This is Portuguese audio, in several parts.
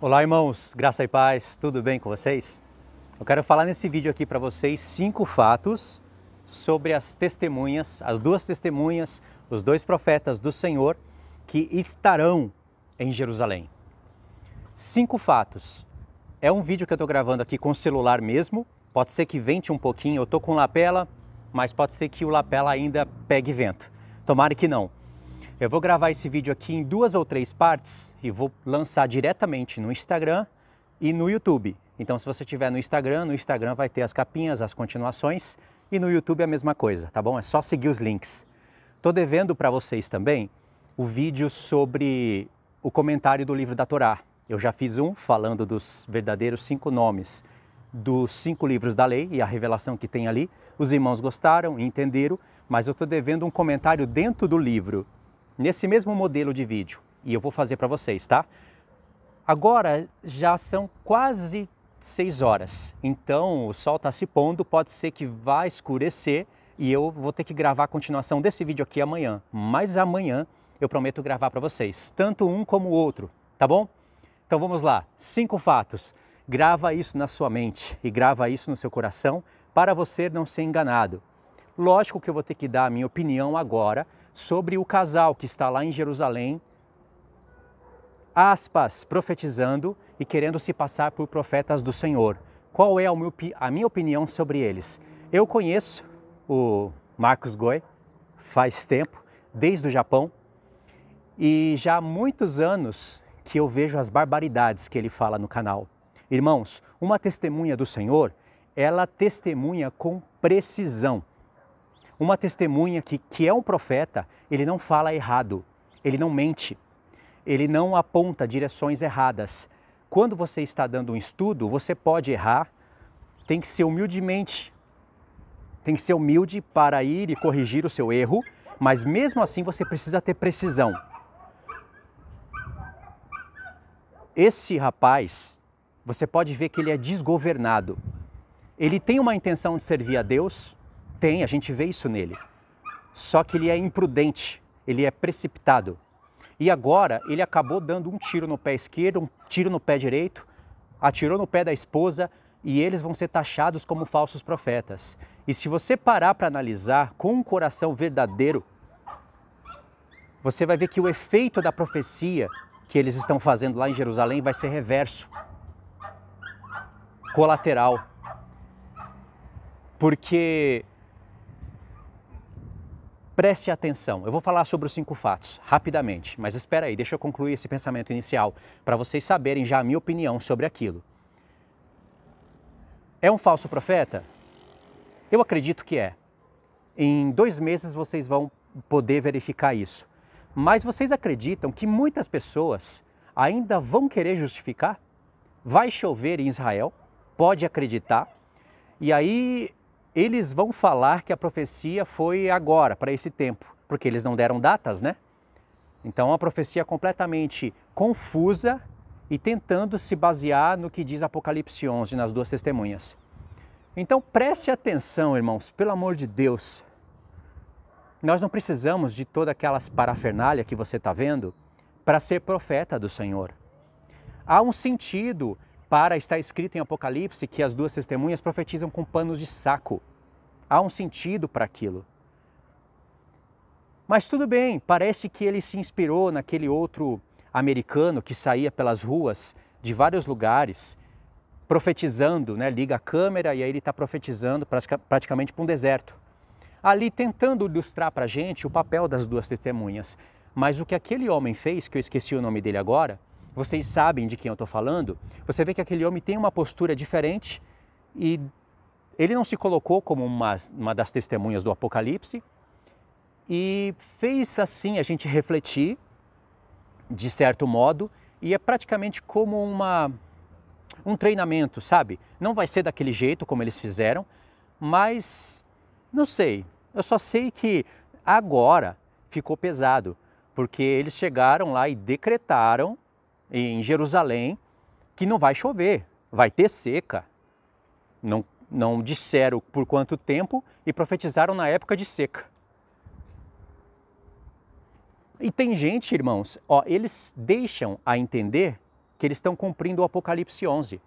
Olá, irmãos, graça e paz, tudo bem com vocês? Eu quero falar nesse vídeo aqui para vocês cinco fatos sobre as testemunhas, as duas testemunhas, os dois profetas do Senhor que estarão em Jerusalém. Cinco fatos. É um vídeo que eu estou gravando aqui com o celular mesmo, pode ser que vente um pouquinho, eu estou com lapela, mas pode ser que o lapela ainda pegue vento. Tomara que não. Eu vou gravar esse vídeo aqui em duas ou três partes e vou lançar diretamente no Instagram e no YouTube. Então, se você tiver no Instagram, no Instagram vai ter as capinhas, as continuações e no YouTube a mesma coisa, tá bom? É só seguir os links. Tô devendo para vocês também o vídeo sobre o comentário do livro da Torá. Eu já fiz um falando dos verdadeiros cinco nomes dos cinco livros da lei e a revelação que tem ali. Os irmãos gostaram e entenderam, mas eu estou devendo um comentário dentro do livro nesse mesmo modelo de vídeo e eu vou fazer para vocês, tá? Agora já são quase 6 horas, então o sol está se pondo, pode ser que vá escurecer e eu vou ter que gravar a continuação desse vídeo aqui amanhã, mas amanhã eu prometo gravar para vocês, tanto um como o outro, tá bom? Então vamos lá, cinco fatos. Grava isso na sua mente e grava isso no seu coração para você não ser enganado. Lógico que eu vou ter que dar a minha opinião agora, sobre o casal que está lá em Jerusalém, aspas, profetizando e querendo se passar por profetas do Senhor. Qual é a minha opinião sobre eles? Eu conheço o Marcos Goi faz tempo, desde o Japão, e já há muitos anos que eu vejo as barbaridades que ele fala no canal. Irmãos, uma testemunha do Senhor, ela testemunha com precisão. Uma testemunha que, que é um profeta, ele não fala errado, ele não mente, ele não aponta direções erradas. Quando você está dando um estudo, você pode errar, tem que ser humildemente, tem que ser humilde para ir e corrigir o seu erro, mas mesmo assim você precisa ter precisão. Esse rapaz, você pode ver que ele é desgovernado. Ele tem uma intenção de servir a Deus, tem, a gente vê isso nele. Só que ele é imprudente, ele é precipitado. E agora ele acabou dando um tiro no pé esquerdo, um tiro no pé direito, atirou no pé da esposa e eles vão ser taxados como falsos profetas. E se você parar para analisar com um coração verdadeiro, você vai ver que o efeito da profecia que eles estão fazendo lá em Jerusalém vai ser reverso colateral. Porque Preste atenção. Eu vou falar sobre os cinco fatos rapidamente, mas espera aí, deixa eu concluir esse pensamento inicial para vocês saberem já a minha opinião sobre aquilo. É um falso profeta? Eu acredito que é. Em dois meses vocês vão poder verificar isso. Mas vocês acreditam que muitas pessoas ainda vão querer justificar? Vai chover em Israel? Pode acreditar. E aí eles vão falar que a profecia foi agora, para esse tempo, porque eles não deram datas, né? Então, uma profecia é completamente confusa e tentando se basear no que diz Apocalipse 11 nas duas testemunhas. Então, preste atenção, irmãos, pelo amor de Deus. Nós não precisamos de todas aquelas parafernália que você está vendo para ser profeta do Senhor. Há um sentido para está escrito em Apocalipse que as duas testemunhas profetizam com panos de saco. Há um sentido para aquilo. Mas tudo bem, parece que ele se inspirou naquele outro americano que saía pelas ruas de vários lugares profetizando, né? liga a câmera e aí ele está profetizando praticamente para um deserto. Ali tentando ilustrar para a gente o papel das duas testemunhas. Mas o que aquele homem fez, que eu esqueci o nome dele agora, vocês sabem de quem eu estou falando, você vê que aquele homem tem uma postura diferente e ele não se colocou como uma, uma das testemunhas do Apocalipse e fez assim a gente refletir, de certo modo, e é praticamente como uma, um treinamento, sabe? Não vai ser daquele jeito como eles fizeram, mas não sei. Eu só sei que agora ficou pesado, porque eles chegaram lá e decretaram em Jerusalém que não vai chover, vai ter seca. Não, não disseram por quanto tempo e profetizaram na época de seca. E tem gente, irmãos, ó, eles deixam a entender que eles estão cumprindo o Apocalipse 11.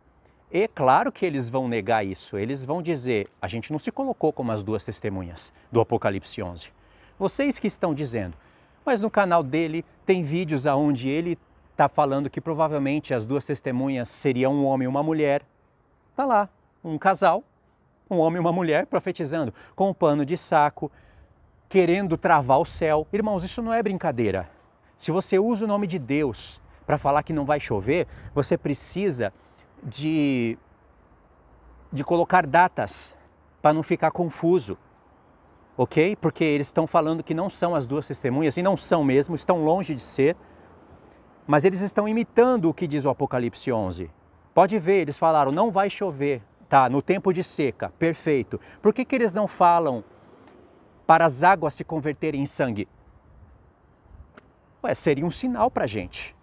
É claro que eles vão negar isso. Eles vão dizer: a gente não se colocou como as duas testemunhas do Apocalipse 11. Vocês que estão dizendo. Mas no canal dele tem vídeos aonde ele está falando que provavelmente as duas testemunhas seriam um homem e uma mulher. Está lá, um casal, um homem e uma mulher profetizando, com um pano de saco, querendo travar o céu. Irmãos, isso não é brincadeira. Se você usa o nome de Deus para falar que não vai chover, você precisa de, de colocar datas para não ficar confuso. Ok? Porque eles estão falando que não são as duas testemunhas, e não são mesmo, estão longe de ser. Mas eles estão imitando o que diz o Apocalipse 11. Pode ver, eles falaram: não vai chover, tá? No tempo de seca, perfeito. Por que, que eles não falam para as águas se converterem em sangue? Ué, seria um sinal para a gente.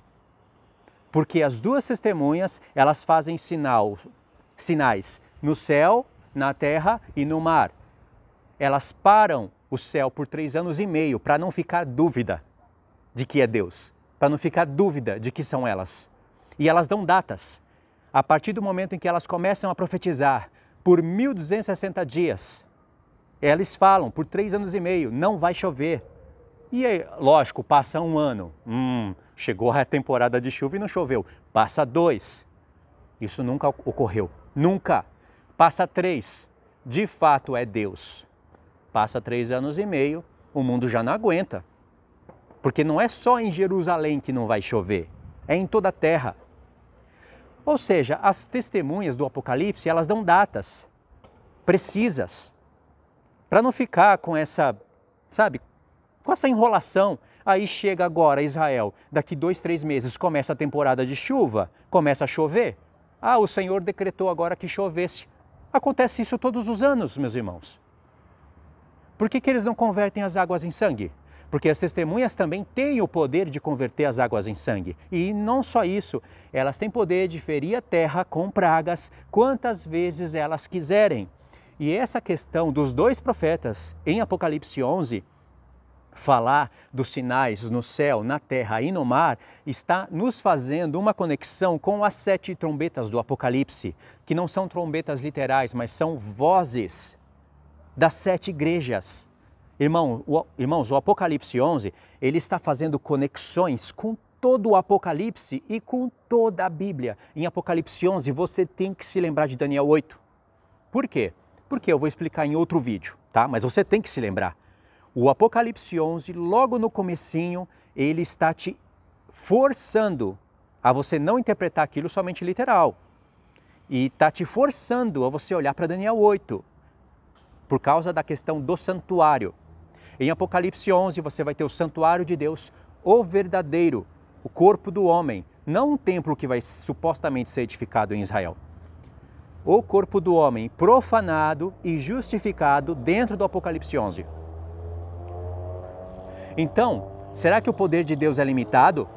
Porque as duas testemunhas, elas fazem sinal, sinais no céu, na terra e no mar. Elas param o céu por três anos e meio para não ficar dúvida de que é Deus para não ficar dúvida de que são elas. E elas dão datas. A partir do momento em que elas começam a profetizar, por 1260 dias, elas falam por três anos e meio: não vai chover. E aí, lógico, passa um ano. Hum, chegou a temporada de chuva e não choveu. Passa dois. Isso nunca ocorreu. Nunca. Passa três. De fato é Deus. Passa três anos e meio, o mundo já não aguenta. Porque não é só em Jerusalém que não vai chover, é em toda a terra. Ou seja, as testemunhas do Apocalipse, elas dão datas precisas para não ficar com essa, sabe, com essa enrolação. Aí chega agora Israel, daqui dois, três meses começa a temporada de chuva, começa a chover. Ah, o Senhor decretou agora que chovesse. Acontece isso todos os anos, meus irmãos. Por que, que eles não convertem as águas em sangue? porque as testemunhas também têm o poder de converter as águas em sangue. E não só isso, elas têm poder de ferir a terra com pragas quantas vezes elas quiserem. E essa questão dos dois profetas em Apocalipse 11 falar dos sinais no céu, na terra e no mar está nos fazendo uma conexão com as sete trombetas do Apocalipse, que não são trombetas literais, mas são vozes das sete igrejas Irmão, o, irmãos, o Apocalipse 11, ele está fazendo conexões com todo o Apocalipse e com toda a Bíblia. Em Apocalipse 11, você tem que se lembrar de Daniel 8. Por quê? Porque eu vou explicar em outro vídeo, tá? Mas você tem que se lembrar. O Apocalipse 11, logo no comecinho, ele está te forçando a você não interpretar aquilo somente literal. E está te forçando a você olhar para Daniel 8, por causa da questão do santuário. Em Apocalipse 11, você vai ter o santuário de Deus, o verdadeiro, o corpo do homem, não um templo que vai supostamente ser edificado em Israel. O corpo do homem profanado e justificado dentro do Apocalipse 11. Então, será que o poder de Deus é limitado?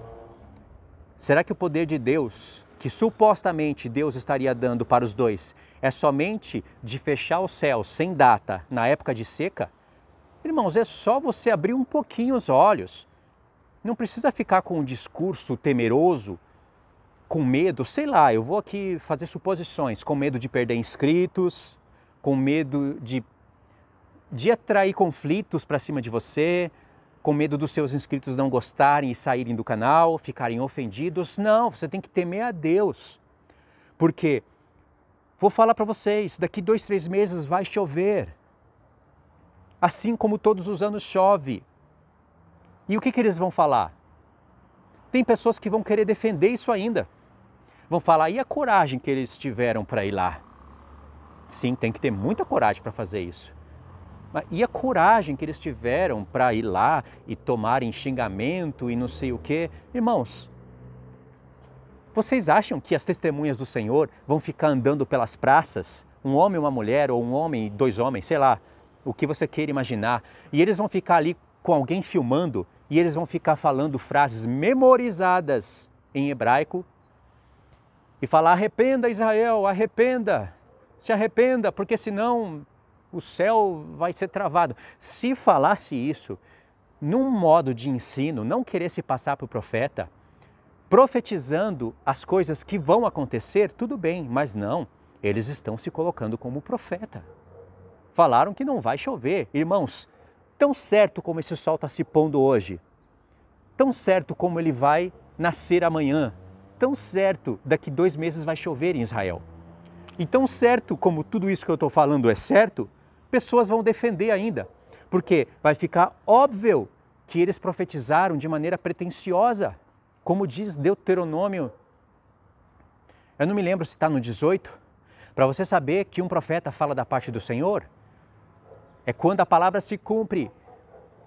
Será que o poder de Deus, que supostamente Deus estaria dando para os dois, é somente de fechar o céu sem data na época de seca? Irmãos, é só você abrir um pouquinho os olhos. Não precisa ficar com um discurso temeroso, com medo, sei lá, eu vou aqui fazer suposições, com medo de perder inscritos, com medo de, de atrair conflitos para cima de você, com medo dos seus inscritos não gostarem e saírem do canal, ficarem ofendidos. Não, você tem que temer a Deus. Porque, vou falar para vocês, daqui dois, três meses vai chover assim como todos os anos chove. E o que, que eles vão falar? Tem pessoas que vão querer defender isso ainda. Vão falar, e a coragem que eles tiveram para ir lá? Sim, tem que ter muita coragem para fazer isso. Mas, e a coragem que eles tiveram para ir lá e tomar xingamento e não sei o quê? Irmãos, vocês acham que as testemunhas do Senhor vão ficar andando pelas praças? Um homem e uma mulher, ou um homem e dois homens, sei lá, o que você queira imaginar. E eles vão ficar ali com alguém filmando e eles vão ficar falando frases memorizadas em hebraico e falar: arrependa, Israel, arrependa, se arrependa, porque senão o céu vai ser travado. Se falasse isso num modo de ensino, não querer se passar para o profeta, profetizando as coisas que vão acontecer, tudo bem, mas não, eles estão se colocando como profeta falaram que não vai chover. Irmãos, tão certo como esse sol está se pondo hoje, tão certo como ele vai nascer amanhã, tão certo daqui dois meses vai chover em Israel. E tão certo como tudo isso que eu estou falando é certo, pessoas vão defender ainda, porque vai ficar óbvio que eles profetizaram de maneira pretensiosa, como diz Deuteronômio. Eu não me lembro se está no 18, para você saber que um profeta fala da parte do Senhor, é quando a palavra se cumpre.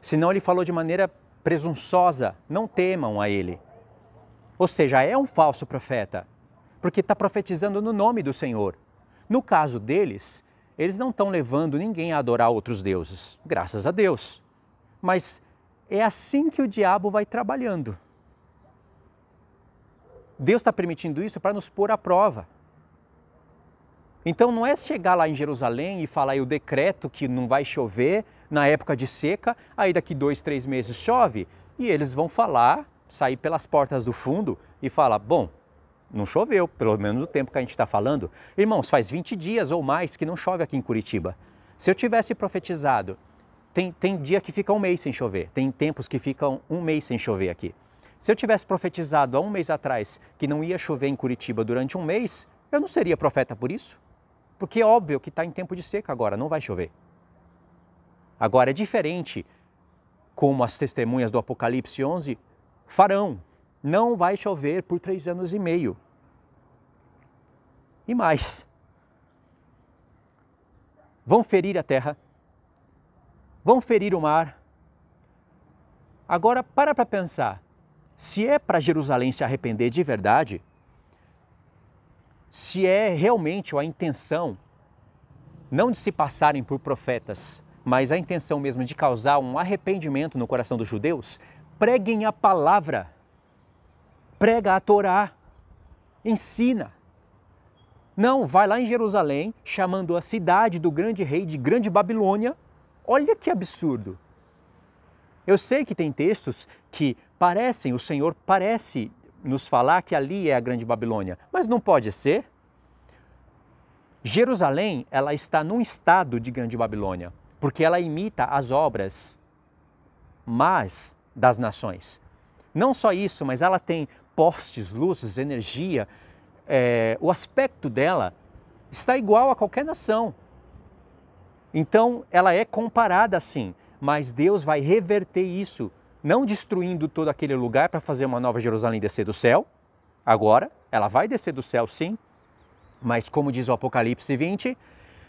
Senão ele falou de maneira presunçosa, não temam a ele. Ou seja, é um falso profeta, porque está profetizando no nome do Senhor. No caso deles, eles não estão levando ninguém a adorar outros deuses, graças a Deus. Mas é assim que o diabo vai trabalhando. Deus está permitindo isso para nos pôr à prova. Então não é chegar lá em Jerusalém e falar o decreto que não vai chover na época de seca, aí daqui dois, três meses chove e eles vão falar, sair pelas portas do fundo e falar, bom, não choveu, pelo menos no tempo que a gente está falando. Irmãos, faz 20 dias ou mais que não chove aqui em Curitiba. Se eu tivesse profetizado, tem, tem dia que fica um mês sem chover, tem tempos que ficam um mês sem chover aqui. Se eu tivesse profetizado há um mês atrás que não ia chover em Curitiba durante um mês, eu não seria profeta por isso. Porque é óbvio que está em tempo de seca agora, não vai chover. Agora é diferente como as testemunhas do Apocalipse 11 farão. Não vai chover por três anos e meio. E mais. Vão ferir a terra, vão ferir o mar. Agora, para para pensar. Se é para Jerusalém se arrepender de verdade, se é realmente a intenção, não de se passarem por profetas, mas a intenção mesmo de causar um arrependimento no coração dos judeus, preguem a palavra, prega a Torá, ensina. Não, vai lá em Jerusalém, chamando a cidade do grande rei de Grande Babilônia. Olha que absurdo! Eu sei que tem textos que parecem, o Senhor parece nos falar que ali é a Grande Babilônia, mas não pode ser. Jerusalém, ela está num estado de Grande Babilônia, porque ela imita as obras mas das nações. Não só isso, mas ela tem postes, luzes, energia. É, o aspecto dela está igual a qualquer nação. Então, ela é comparada assim, mas Deus vai reverter isso não destruindo todo aquele lugar para fazer uma nova Jerusalém descer do céu. Agora, ela vai descer do céu sim, mas como diz o Apocalipse 20,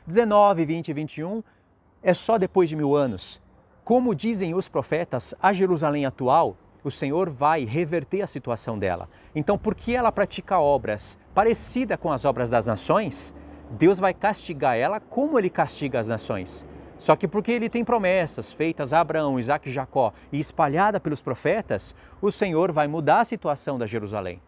19, 20 e 21, é só depois de mil anos. Como dizem os profetas, a Jerusalém atual, o Senhor vai reverter a situação dela. Então, porque ela pratica obras parecidas com as obras das nações, Deus vai castigar ela como ele castiga as nações. Só que porque ele tem promessas feitas a Abraão, Isaac e Jacó e espalhada pelos profetas, o Senhor vai mudar a situação da Jerusalém.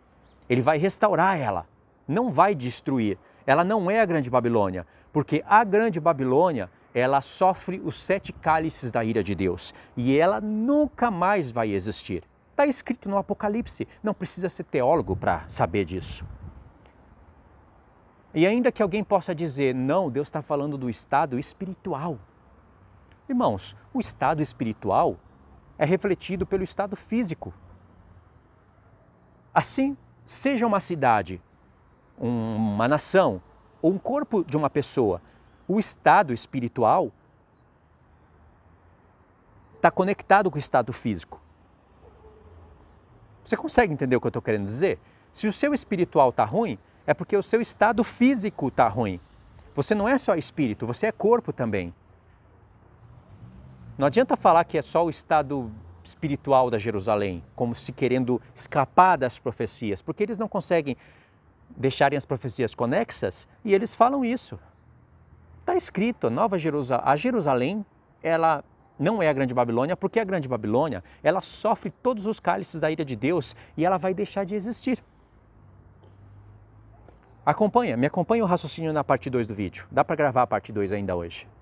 Ele vai restaurar ela, não vai destruir. Ela não é a Grande Babilônia, porque a Grande Babilônia ela sofre os sete cálices da ira de Deus e ela nunca mais vai existir. Está escrito no Apocalipse, não precisa ser teólogo para saber disso. E ainda que alguém possa dizer, não, Deus está falando do estado espiritual. Irmãos, o estado espiritual é refletido pelo estado físico. Assim, seja uma cidade, uma nação ou um corpo de uma pessoa, o estado espiritual está conectado com o estado físico. Você consegue entender o que eu estou querendo dizer? Se o seu espiritual está ruim, é porque o seu estado físico está ruim. Você não é só espírito, você é corpo também. Não adianta falar que é só o estado espiritual da Jerusalém, como se querendo escapar das profecias, porque eles não conseguem deixarem as profecias conexas e eles falam isso. Está escrito, a Nova Jerusalém, a Jerusalém, ela não é a Grande Babilônia, porque a Grande Babilônia, ela sofre todos os cálices da ira de Deus e ela vai deixar de existir. Acompanha, me acompanha o raciocínio na parte 2 do vídeo. Dá para gravar a parte 2 ainda hoje.